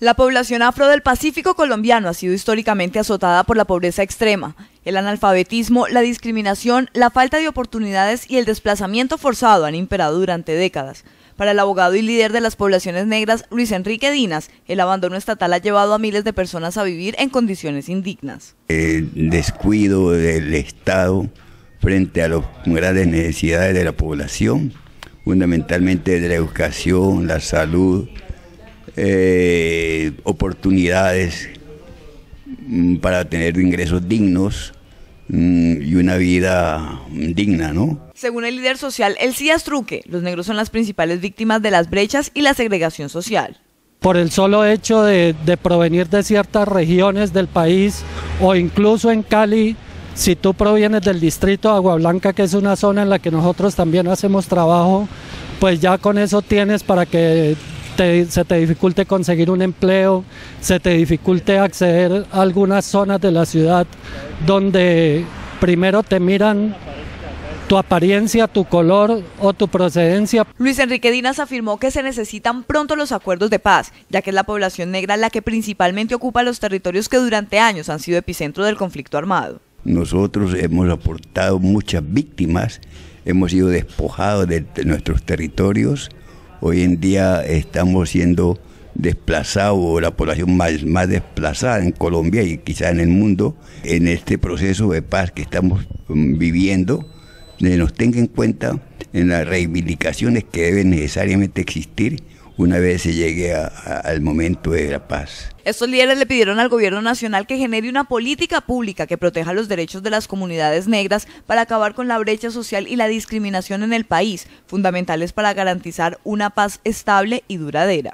La población afro del Pacífico colombiano ha sido históricamente azotada por la pobreza extrema, el analfabetismo, la discriminación, la falta de oportunidades y el desplazamiento forzado han imperado durante décadas. Para el abogado y líder de las poblaciones negras, Luis Enrique Dinas, el abandono estatal ha llevado a miles de personas a vivir en condiciones indignas. El descuido del Estado frente a las grandes necesidades de la población, fundamentalmente de la educación, la salud, eh, oportunidades mm, para tener ingresos dignos mm, y una vida mm, digna, ¿no? Según el líder social El Elías Truque, los negros son las principales víctimas de las brechas y la segregación social. Por el solo hecho de, de provenir de ciertas regiones del país o incluso en Cali, si tú provienes del distrito de Agua Blanca, que es una zona en la que nosotros también hacemos trabajo, pues ya con eso tienes para que se te dificulte conseguir un empleo, se te dificulte acceder a algunas zonas de la ciudad donde primero te miran tu apariencia, tu color o tu procedencia. Luis Enrique Dinas afirmó que se necesitan pronto los acuerdos de paz, ya que es la población negra la que principalmente ocupa los territorios que durante años han sido epicentro del conflicto armado. Nosotros hemos aportado muchas víctimas, hemos sido despojados de nuestros territorios, Hoy en día estamos siendo desplazados, la población más, desplazada en Colombia y quizá en el mundo, en este proceso de paz que estamos mm, viviendo, nos tenga en cuenta en las reivindicaciones que deben necesariamente existir una vez se llegue al momento de la paz. Estos líderes le pidieron al gobierno nacional que genere una política pública que proteja los derechos de las comunidades negras para acabar con la brecha social y la discriminación en el país, fundamentales para garantizar una paz estable y duradera.